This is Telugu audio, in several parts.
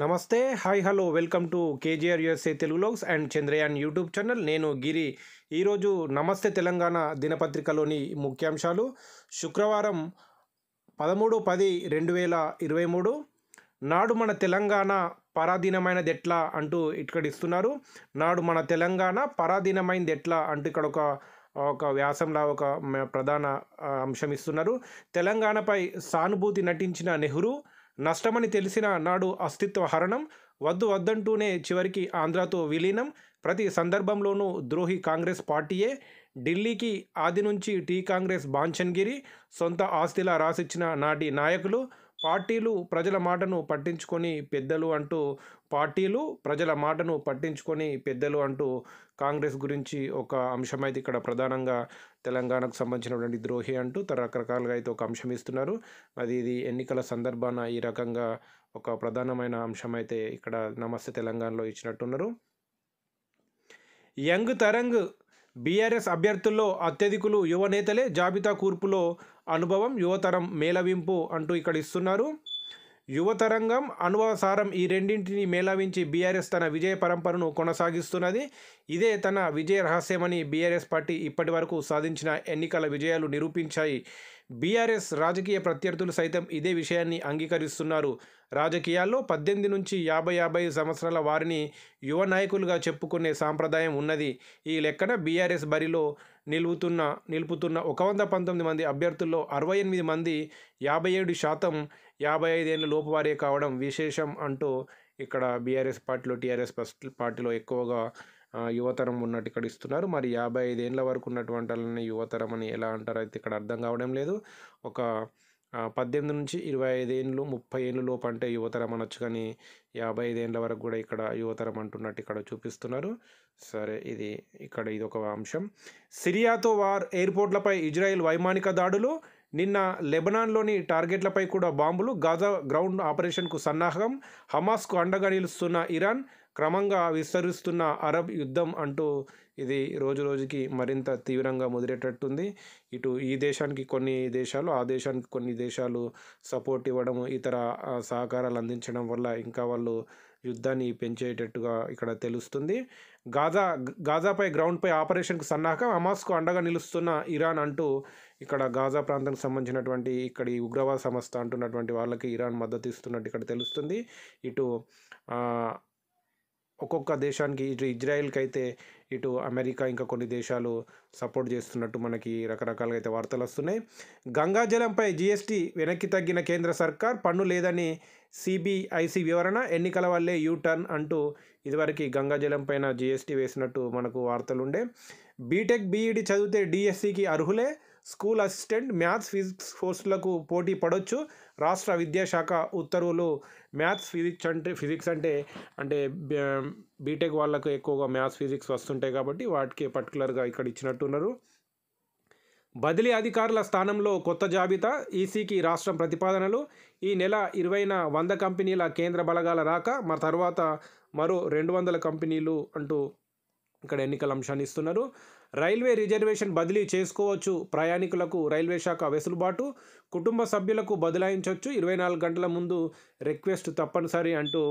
నమస్తే hi hello welcome to KGR USA తెలుగులోక్స్ అండ్ చంద్రయాన్ యూట్యూబ్ ఛానల్ నేను గిరి ఈరోజు నమస్తే తెలంగాణ దినపత్రికలోని ముఖ్యాంశాలు శుక్రవారం పదమూడు పది రెండు వేల ఇరవై మూడు నాడు మన తెలంగాణ పరాధీనమైనది ఎట్లా అంటూ ఇక్కడ ఇస్తున్నారు నాడు మన తెలంగాణ పరాధీనమైనది ఎట్లా అంటూ ఇక్కడ ఒక ఒక వ్యాసంలా ఒక ప్రధాన అంశం ఇస్తున్నారు తెలంగాణపై సానుభూతి నటించిన నెహ్రూ నష్టమని తెలిసిన నాడు అస్తిత్వ హరణం వద్దు వద్దంటూనే చివరికి ఆంధ్రాతో విలీనం ప్రతి సందర్భంలోనూ ద్రోహి కాంగ్రెస్ పార్టీయే ఢిల్లీకి ఆది నుంచి టీ కాంగ్రెస్ బాంఛన్గిరి సొంత ఆస్తిలా రాసిచ్చిన నాటి నాయకులు పార్టీలు ప్రజల మాటను పట్టించుకొని పెద్దలు అంటూ పార్టీలు ప్రజల మాటను పట్టించుకొని పెద్దలు అంటూ కాంగ్రెస్ గురించి ఒక అంశం అయితే ఇక్కడ ప్రధానంగా తెలంగాణకు సంబంధించినటువంటి ద్రోహి అంటూ రకరకాలుగా అయితే ఒక అంశం ఇస్తున్నారు అది ఇది ఎన్నికల సందర్భాన ఈ రకంగా ఒక ప్రధానమైన అంశం అయితే ఇక్కడ నమస్తే తెలంగాణలో ఇచ్చినట్టున్నారు యంగ్ తరంగ్ బీఆర్ఎస్ అభ్యర్థుల్లో అత్యధికులు యువ నేతలే జాబితా కూర్పులో అనుభవం యువతరం మేళవింపు అంటూ ఇక్కడ ఇస్తున్నారు యువతరంగం అనువాసారం ఈ రెండింటిని మేళవించి బీఆర్ఎస్ తన విజయ పరంపరను కొనసాగిస్తున్నది ఇదే తన విజయ రహస్యమని బీఆర్ఎస్ పార్టీ ఇప్పటి సాధించిన ఎన్నికల విజయాలు నిరూపించాయి బీఆర్ఎస్ రాజకీయ ప్రత్యర్థులు సైతం ఇదే విషయాన్ని అంగీకరిస్తున్నారు రాజకీయాల్లో పద్దెనిమిది నుంచి యాభై యాభై సంవత్సరాల వారిని యువ నాయకులుగా చెప్పుకునే సాంప్రదాయం ఉన్నది ఈ లెక్కన బీఆర్ఎస్ బరిలో నిలుపుతున్న నిలుపుతున్న ఒక వంద పంతొమ్మిది మంది అభ్యర్థుల్లో అరవై ఎనిమిది మంది యాభై ఏడు శాతం యాభై ఐదేళ్ళ లోపు కావడం విశేషం అంటూ ఇక్కడ బీఆర్ఎస్ పార్టీలో టీఆర్ఎస్ పార్టీలో ఎక్కువగా యువతరం ఉన్నట్టు ఇక్కడ ఇస్తున్నారు మరి యాభై ఐదేళ్ళ వరకు ఉన్నటువంటి వాళ్ళని యువతరం అని ఎలా అంటారు అయితే ఇక్కడ అర్థం కావడం లేదు ఒక పద్దెనిమిది నుంచి ఇరవై ఐదేళ్ళు ముప్పై ఏళ్ళు లోపు అంటే యువతరం అనొచ్చు కానీ యాభై ఐదేళ్ళ వరకు కూడా ఇక్కడ యువతరం అంటున్నట్టు ఇక్కడ చూపిస్తున్నారు సరే ఇది ఇక్కడ ఇది ఒక అంశం సిరియాతో వార్ ఎయిర్పోర్ట్లపై ఇజ్రాయెల్ వైమానిక దాడులు నిన్న లెబనాన్లోని టార్గెట్లపై కూడా బాంబులు గాజా గ్రౌండ్ ఆపరేషన్కు సన్నాహం హమాస్కు అండగా నిలుస్తున్న ఇరాన్ క్రమంగా విస్తరిస్తున్న అరబ్ యుద్ధం అంటూ ఇది రోజు రోజుకి మరింత తీవ్రంగా ముదిరేటట్టుంది ఇటు ఈ దేశానికి కొన్ని దేశాలు ఆ దేశానికి కొన్ని దేశాలు సపోర్ట్ ఇవ్వడం ఇతర సహకారాలు అందించడం వల్ల ఇంకా వాళ్ళు యుద్ధాన్ని పెంచేటట్టుగా ఇక్కడ తెలుస్తుంది గాజా గాజాపై గ్రౌండ్పై ఆపరేషన్కు సన్నాహక అమాస్కు అండగా నిలుస్తున్న ఇరాన్ అంటూ ఇక్కడ గాజా ప్రాంతానికి సంబంధించినటువంటి ఈ ఉగ్రవాద సంస్థ అంటున్నటువంటి వాళ్ళకి ఇరాన్ మద్దతు ఇస్తున్నట్టు ఇక్కడ తెలుస్తుంది ఇటు ఒక్కొక్క దేశానికి ఇటు ఇజ్రాయెల్కి అయితే ఇటు అమెరికా ఇంకా కొన్ని దేశాలు సపోర్ట్ చేస్తున్నట్టు మనకి రకరకాలుగా అయితే వార్తలు వస్తున్నాయి గంగాజలంపై జీఎస్టీ వెనక్కి తగ్గిన కేంద్ర సర్కార్ పన్ను లేదని సిబిఐసి వివరణ ఎన్నికల వల్లే యూటర్న్ అంటూ ఇదివరకు గంగాజలం పైన జీఎస్టీ వేసినట్టు మనకు వార్తలుండే బీటెక్ బీఈడి చదివితే డిఎస్సికి అర్హులే స్కూల్ అసిస్టెంట్ మ్యాథ్స్ ఫిజిక్స్ కోర్సులకు పోటీ పడవచ్చు రాష్ట్ర విద్యాశాఖ ఉత్తర్వులు మ్యాథ్స్ ఫిజిక్స్ అంటే ఫిజిక్స్ అంటే అంటే బీటెక్ వాళ్ళకు ఎక్కువగా మ్యాథ్స్ ఫిజిక్స్ వస్తుంటాయి కాబట్టి వాటికి పర్టికులర్గా ఇక్కడ ఇచ్చినట్టున్నారు బదిలీ అధికారుల స్థానంలో కొత్త జాబితా ఈసీకి రాష్ట్రం ప్రతిపాదనలు ఈ నెల ఇరవైన వంద కంపెనీల కేంద్ర బలగాల రాక మరి తర్వాత మరో రెండు వందల కంపెనీలు అంటూ ఇక్కడ ఎన్నికల అంశాన్ని ఇస్తున్నారు రైల్వే రిజర్వేషన్ బదిలీ చేసుకోవచ్చు ప్రయాణికులకు రైల్వే శాఖ వెసులుబాటు కుటుంబ సభ్యులకు బదలాయించవచ్చు ఇరవై నాలుగు గంటల ముందు రిక్వెస్ట్ తప్పనిసరి అంటూ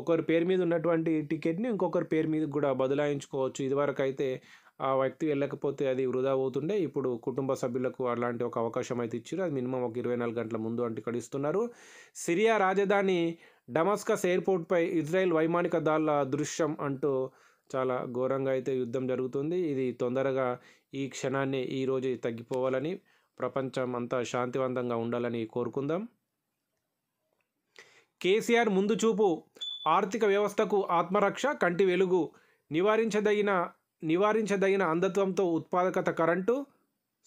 ఒకరి పేరు మీద ఉన్నటువంటి టికెట్ని ఇంకొకరి పేరు మీద కూడా బదలాయించుకోవచ్చు ఇదివరకు అయితే ఆ వ్యక్తి వెళ్ళకపోతే అది వృధా అవుతుండే ఇప్పుడు కుటుంబ సభ్యులకు అలాంటి ఒక అవకాశం అయితే ఇచ్చారు అది మినిమం ఒక ఇరవై నాలుగు గంటల ముందు అంటే ఇక్కడ ఇస్తున్నారు సిరియా రాజధాని డమస్కస్ ఎయిర్పోర్ట్పై ఇజ్రాయెల్ వైమానిక దాళ్ళ దృశ్యం అంటూ చాలా ఘోరంగా అయితే యుద్ధం జరుగుతుంది ఇది తొందరగా ఈ క్షణాన్ని ఈరోజు తగ్గిపోవాలని ప్రపంచం అంతా శాంతివంతంగా ఉండాలని కోరుకుందాం కేసీఆర్ ముందు చూపు ఆర్థిక వ్యవస్థకు ఆత్మరక్ష కంటి వెలుగు నివారించదగిన నివారించదగిన అంధత్వంతో ఉత్పాదకత కరెంటు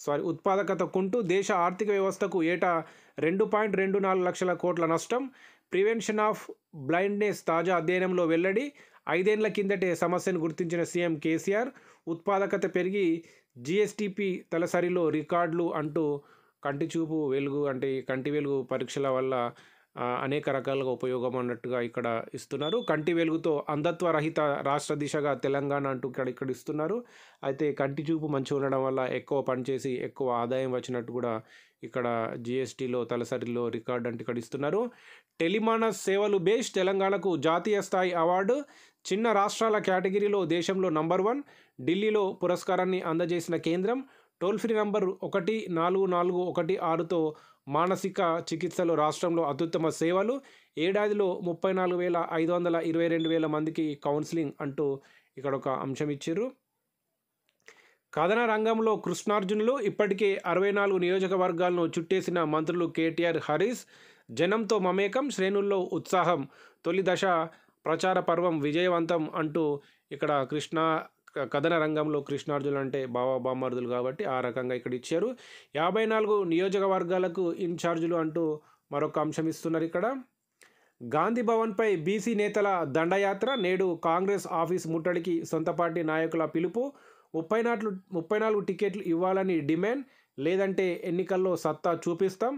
సారీ ఉత్పాదకత కుంటూ దేశ ఆర్థిక వ్యవస్థకు ఏటా రెండు పాయింట్ రెండు నాలుగు లక్షల కోట్ల నష్టం ప్రివెన్షన్ ఆఫ్ బ్లైండ్నెస్ తాజా అధ్యయనంలో వెల్లడి ఐదేండ్ల కిందటే సమస్యను గుర్తించిన సీఎం కేసీఆర్ ఉత్పాదకత పెరిగి జిఎస్టిపి తలసరిలో రికార్డులు అంటూ కంటి చూపు వెలుగు అంటే కంటి వెలుగు పరీక్షల వల్ల అనేక రకాలుగా ఉపయోగం అన్నట్టుగా ఇక్కడ ఇస్తున్నారు కంటి వెలుగుతో అంధత్వ రహిత రాష్ట్ర దిశగా తెలంగాణ అంటూ ఇక్కడ ఇక్కడ ఇస్తున్నారు అయితే కంటి చూపు మంచి ఉండడం వల్ల ఎక్కువ పనిచేసి ఎక్కువ ఆదాయం వచ్చినట్టు కూడా ఇక్కడ జిఎస్టీలో తలసరిలో రికార్డ్ అంటూ ఇక్కడ ఇస్తున్నారు టెలిమానస్ సేవలు బేష్ తెలంగాణకు జాతీయ స్థాయి అవార్డు చిన్న రాష్ట్రాల కేటగిరీలో దేశంలో నంబర్ వన్ ఢిల్లీలో పురస్కారాన్ని అందజేసిన కేంద్రం టోల్ ఫ్రీ నంబర్ ఒకటి నాలుగు నాలుగు ఒకటి ఆరుతో మానసిక చికిత్సలో రాష్ట్రంలో అత్యుత్తమ సేవలు ఏడాదిలో ముప్పై నాలుగు వేల ఐదు వందల ఇరవై రెండు వేల మందికి కౌన్సిలింగ్ అంటూ ఇక్కడ ఒక అంశం ఇచ్చారు కథన రంగంలో కృష్ణార్జునులు ఇప్పటికే అరవై నాలుగు నియోజకవర్గాలను చుట్టేసిన మంత్రులు కేటీఆర్ హరీష్ జనంతో మమేకం శ్రేణుల్లో ఉత్సాహం తొలి దశ ప్రచార పర్వం విజయవంతం అంటూ ఇక్కడ కృష్ణా కథన రంగంలో కృష్ణార్జునులు అంటే బావ బామ్మర్దులు కాబట్టి ఆ రకంగా ఇక్కడ ఇచ్చారు యాభై నాలుగు నియోజకవర్గాలకు ఇన్ఛార్జులు అంటూ మరొక అంశం ఇస్తున్నారు ఇక్కడ గాంధీ భవన్పై బీసీ నేతల దండయాత్ర నేడు కాంగ్రెస్ ఆఫీస్ ముట్టడికి సొంత పార్టీ నాయకుల పిలుపు ముప్పై నాట్లు ముప్పై నాలుగు టికెట్లు ఇవ్వాలని డిమాండ్ లేదంటే ఎన్నికల్లో సత్తా చూపిస్తాం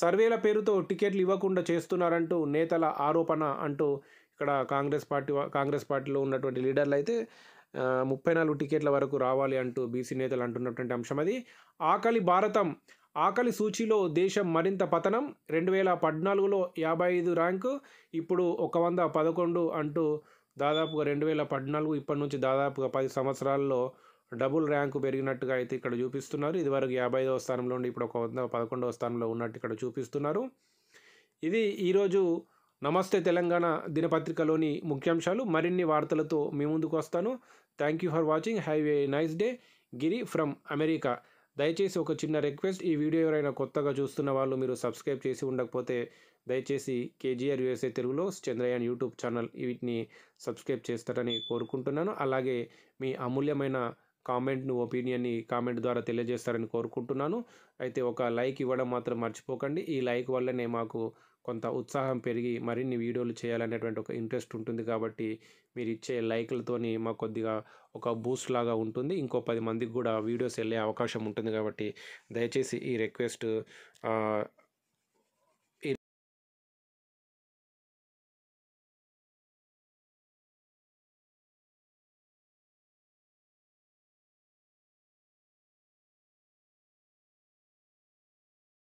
సర్వేల పేరుతో టికెట్లు ఇవ్వకుండా చేస్తున్నారంటూ నేతల ఆరోపణ అంటూ ఇక్కడ కాంగ్రెస్ పార్టీ కాంగ్రెస్ పార్టీలో ఉన్నటువంటి లీడర్లు అయితే ముప్పై నాలుగు టికెట్ల వరకు రావాలి అంటూ బీసీ నేతలు అంటున్నటువంటి అంశం అది ఆకలి భారతం ఆకలి సూచీలో దేశం మరింత పతనం రెండు వేల పద్నాలుగులో యాభై ఐదు ర్యాంకు ఇప్పుడు ఒక వంద పదకొండు అంటూ దాదాపుగా రెండు వేల పద్నాలుగు ఇప్పటి నుంచి దాదాపుగా పది సంవత్సరాల్లో డబుల్ ర్యాంకు పెరిగినట్టుగా అయితే ఇక్కడ చూపిస్తున్నారు ఇదివరకు యాభై ఐదవ స్థానంలో ఉండి ఇప్పుడు ఒక వంద పదకొండవ స్థానంలో ఉన్నట్టు ఇక్కడ చూపిస్తున్నారు ఇది ఈరోజు నమస్తే తెలంగాణ దినపత్రికలోని ముఖ్యాంశాలు మరిన్ని వార్తలతో మీ ముందుకు వస్తాను thank you for watching have a nice day Giri from America దయచేసి ఒక చిన్న రిక్వెస్ట్ ఈ వీడియో ఎవరైనా కొత్తగా చూస్తున్న వాళ్ళు మీరు సబ్స్క్రైబ్ చేసి ఉండకపోతే దయచేసి కేజీఆర్ యూఎస్ఏ తెలుగులో చంద్రయాన్ యూట్యూబ్ ఛానల్ వీటిని సబ్స్క్రైబ్ చేస్తారని కోరుకుంటున్నాను అలాగే మీ అమూల్యమైన కామెంట్ను ఒపీనియన్ని కామెంట్ ద్వారా తెలియజేస్తారని కోరుకుంటున్నాను అయితే ఒక లైక్ ఇవ్వడం మాత్రం మర్చిపోకండి ఈ లైక్ వల్లనే మాకు కొంత ఉత్సాహం పెరిగి మరిన్ని వీడియోలు చేయాలనేటువంటి ఒక ఇంట్రెస్ట్ ఉంటుంది కాబట్టి మీరు ఇచ్చే లైక్లతోని మాకు కొద్దిగా ఒక బూస్ట్ లాగా ఉంటుంది ఇంకో పది మందికి కూడా వీడియోస్ వెళ్ళే అవకాశం ఉంటుంది కాబట్టి దయచేసి ఈ రిక్వెస్ట్